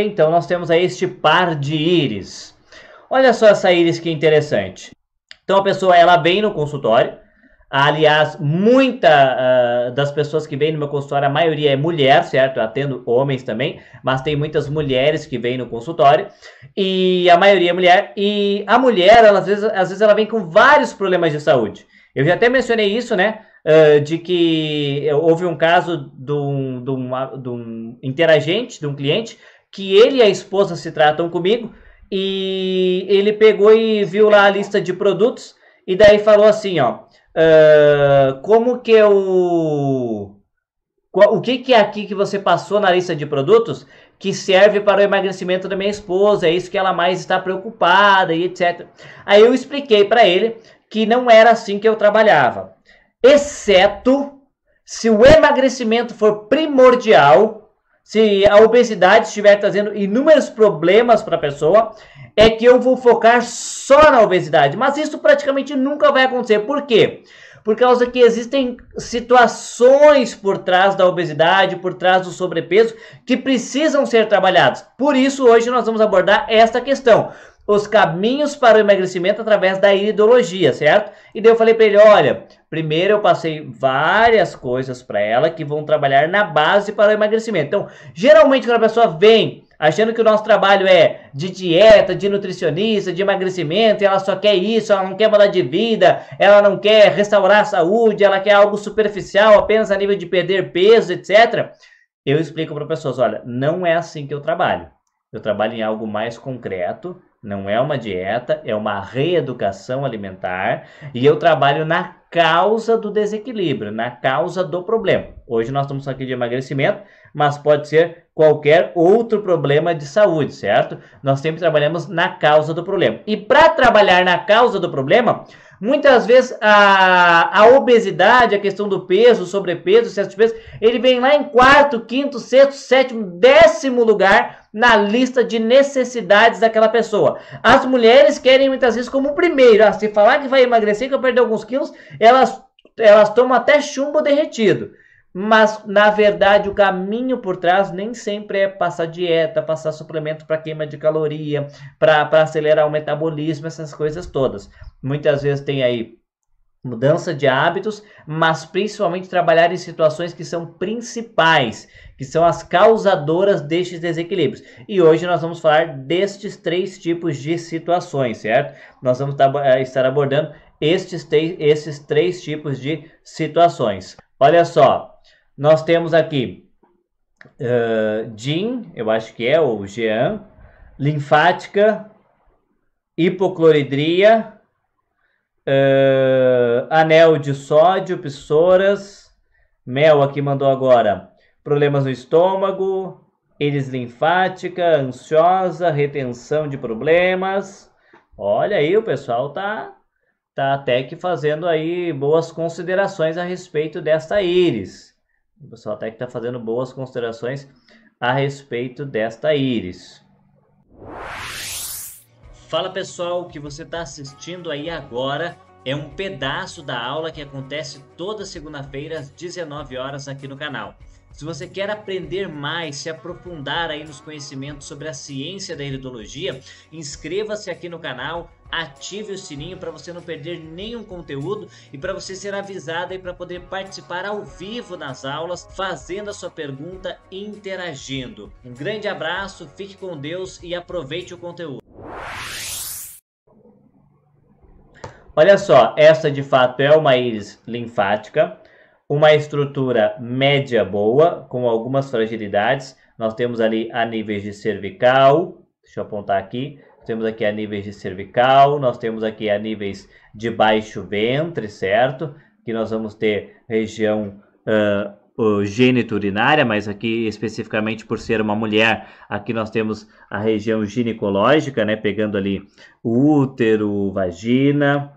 Então nós temos aí este par de íris. Olha só essa íris que interessante. Então a pessoa ela vem no consultório. Aliás, muita uh, das pessoas que vêm no meu consultório, a maioria é mulher, certo? Eu atendo homens também, mas tem muitas mulheres que vêm no consultório e a maioria é mulher. E a mulher, ela, às, vezes, às vezes, ela vem com vários problemas de saúde. Eu já até mencionei isso, né? Uh, de que houve um caso de um, de, de um interagente, de um cliente, que ele e a esposa se tratam comigo, e ele pegou e viu lá a lista de produtos, e daí falou assim, ó, uh, como que eu... o que, que é aqui que você passou na lista de produtos que serve para o emagrecimento da minha esposa? É isso que ela mais está preocupada e etc. Aí eu expliquei para ele que não era assim que eu trabalhava, exceto se o emagrecimento for primordial se a obesidade estiver trazendo inúmeros problemas para a pessoa, é que eu vou focar só na obesidade. Mas isso praticamente nunca vai acontecer. Por quê? Por causa que existem situações por trás da obesidade, por trás do sobrepeso, que precisam ser trabalhadas. Por isso, hoje nós vamos abordar esta questão os caminhos para o emagrecimento através da ideologia, certo? E daí eu falei para ele, olha, Primeiro eu passei várias coisas para ela que vão trabalhar na base para o emagrecimento. Então, geralmente quando a pessoa vem achando que o nosso trabalho é de dieta, de nutricionista, de emagrecimento, ela só quer isso, ela não quer mudar de vida, ela não quer restaurar a saúde, ela quer algo superficial, apenas a nível de perder peso, etc. Eu explico para pessoas, olha, não é assim que eu trabalho. Eu trabalho em algo mais concreto, não é uma dieta, é uma reeducação alimentar e eu trabalho na causa do desequilíbrio, na causa do problema. Hoje nós estamos aqui de emagrecimento, mas pode ser qualquer outro problema de saúde, certo? Nós sempre trabalhamos na causa do problema. E para trabalhar na causa do problema, Muitas vezes a, a obesidade, a questão do peso, sobrepeso, excesso de peso, ele vem lá em quarto, quinto, sexto, sétimo, décimo lugar na lista de necessidades daquela pessoa. As mulheres querem muitas vezes como primeiro, ah, se falar que vai emagrecer, que eu perder alguns quilos, elas elas tomam até chumbo derretido. Mas, na verdade, o caminho por trás nem sempre é passar dieta, passar suplemento para queima de caloria, para acelerar o metabolismo, essas coisas todas. Muitas vezes tem aí mudança de hábitos, mas principalmente trabalhar em situações que são principais, que são as causadoras destes desequilíbrios. E hoje nós vamos falar destes três tipos de situações, certo? Nós vamos eh, estar abordando estes, estes três tipos de situações. Olha só, nós temos aqui uh, eh, Jean, eu acho que é, ou Jean, linfática, hipocloridria, uh, anel de sódio, psoras, Mel aqui mandou agora, problemas no estômago, eles linfática, ansiosa, retenção de problemas. Olha aí, o pessoal tá tá até que fazendo aí boas considerações a respeito desta íris. O pessoal até que está fazendo boas considerações a respeito desta íris. Fala pessoal, que você está assistindo aí agora é um pedaço da aula que acontece toda segunda-feira às 19 horas aqui no canal. Se você quer aprender mais, se aprofundar aí nos conhecimentos sobre a ciência da iridologia, inscreva-se aqui no canal, ative o sininho para você não perder nenhum conteúdo e para você ser avisado e para poder participar ao vivo nas aulas, fazendo a sua pergunta e interagindo. Um grande abraço, fique com Deus e aproveite o conteúdo. Olha só, essa de fato é uma íris linfática, uma estrutura média boa, com algumas fragilidades. Nós temos ali a níveis de cervical, deixa eu apontar aqui, temos aqui a níveis de cervical, nós temos aqui a níveis de baixo ventre, certo? Que nós vamos ter região uh, geniturinária, mas aqui especificamente por ser uma mulher, aqui nós temos a região ginecológica, né? Pegando ali útero, vagina,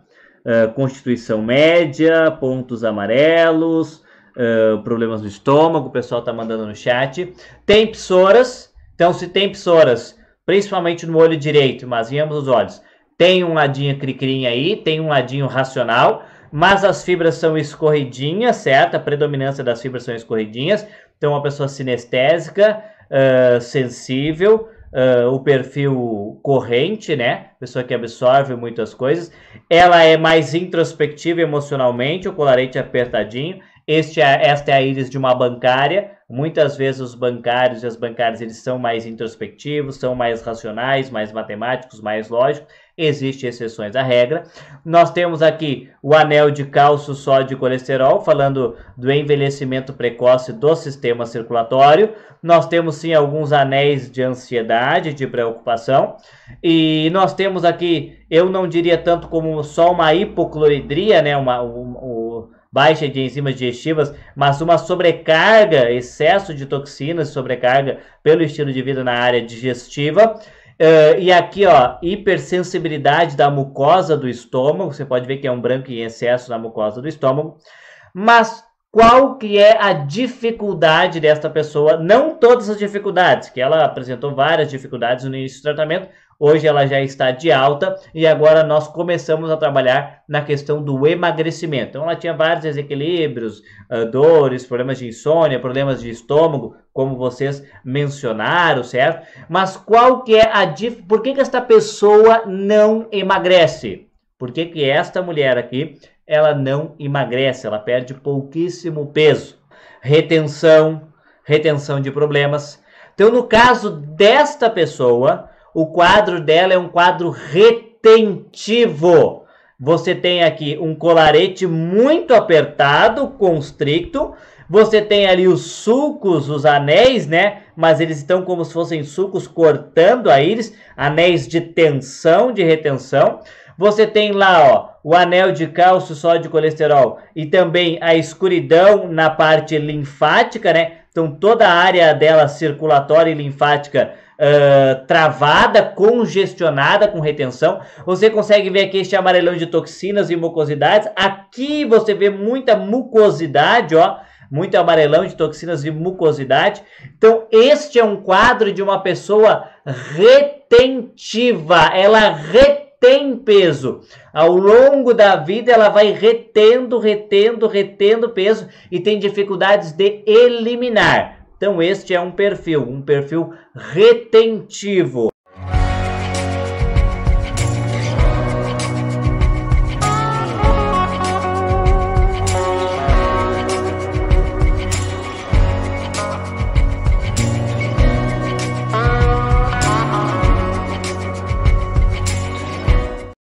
ah, constituição média, pontos amarelos, uh, problemas no estômago, o pessoal tá mandando no chat. Tem psoras, então se tem psoras, principalmente no olho direito, mas em ambos os olhos, tem um ladinho cricrim aí, tem um ladinho racional, mas as fibras são escorridinhas, certo? A predominância das fibras são escorridinhas, então uma pessoa sinestésica, uh, sensível, uh, o perfil corrente, né? Pessoa que absorve muitas coisas. Ela é mais introspectiva emocionalmente, o colarete é apertadinho. Este é, esta é a íris de uma bancária. Muitas vezes os bancários e as bancárias eles são mais introspectivos, são mais racionais, mais matemáticos, mais lógicos. Existem exceções à regra. Nós temos aqui o anel de cálcio, sódio e colesterol, falando do envelhecimento precoce do sistema circulatório. Nós temos sim alguns anéis de ansiedade, de preocupação. E nós temos aqui, eu não diria tanto como só uma hipocloridria, né? Uma, uma, uma baixa de enzimas digestivas, mas uma sobrecarga, excesso de toxinas, sobrecarga pelo estilo de vida na área digestiva. Uh, e aqui, ó, hipersensibilidade da mucosa do estômago. Você pode ver que é um branco em excesso na mucosa do estômago. Mas qual que é a dificuldade desta pessoa? Não todas as dificuldades, que ela apresentou várias dificuldades no início do tratamento, Hoje ela já está de alta e agora nós começamos a trabalhar na questão do emagrecimento. Então ela tinha vários desequilíbrios, ah, dores, problemas de insônia, problemas de estômago, como vocês mencionaram, certo? Mas qual que é a dif... por que, que esta pessoa não emagrece? Por que, que esta mulher aqui ela não emagrece? Ela perde pouquíssimo peso. Retenção, retenção de problemas. Então no caso desta pessoa o quadro dela é um quadro retentivo. Você tem aqui um colarete muito apertado, constricto. Você tem ali os sulcos, os anéis, né? Mas eles estão como se fossem sulcos cortando a íris, anéis de tensão, de retenção. Você tem lá, ó, o anel de cálcio, sódio, colesterol e também a escuridão na parte linfática, né? Então, toda a área dela circulatória e linfática uh, travada, congestionada com retenção. Você consegue ver aqui este amarelão de toxinas e mucosidades. Aqui você vê muita mucosidade, ó muito amarelão de toxinas e mucosidade. Então, este é um quadro de uma pessoa retentiva. Ela retentiva tem peso. Ao longo da vida, ela vai retendo, retendo, retendo peso e tem dificuldades de eliminar. Então, este é um perfil, um perfil retentivo.